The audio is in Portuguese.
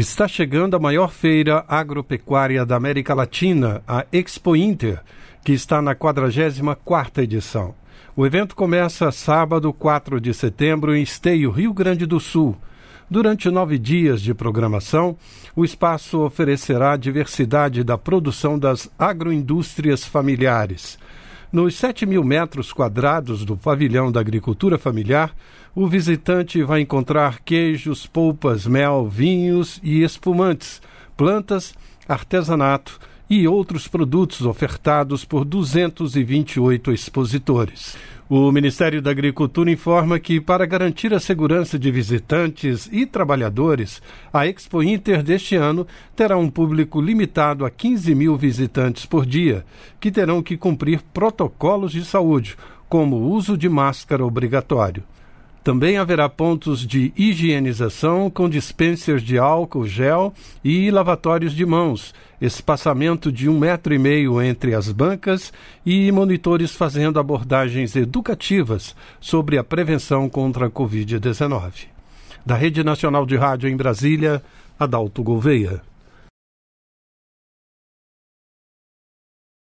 Está chegando a maior feira agropecuária da América Latina, a Expo Inter, que está na 44ª edição. O evento começa sábado, 4 de setembro, em Esteio, Rio Grande do Sul. Durante nove dias de programação, o espaço oferecerá a diversidade da produção das agroindústrias familiares. Nos 7 mil metros quadrados do pavilhão da agricultura familiar, o visitante vai encontrar queijos, polpas, mel, vinhos e espumantes, plantas, artesanato, e outros produtos ofertados por 228 expositores. O Ministério da Agricultura informa que, para garantir a segurança de visitantes e trabalhadores, a Expo Inter deste ano terá um público limitado a 15 mil visitantes por dia, que terão que cumprir protocolos de saúde, como o uso de máscara obrigatório. Também haverá pontos de higienização com dispensers de álcool gel e lavatórios de mãos, espaçamento de um metro e meio entre as bancas e monitores fazendo abordagens educativas sobre a prevenção contra a Covid-19. Da Rede Nacional de Rádio em Brasília, Adalto Gouveia.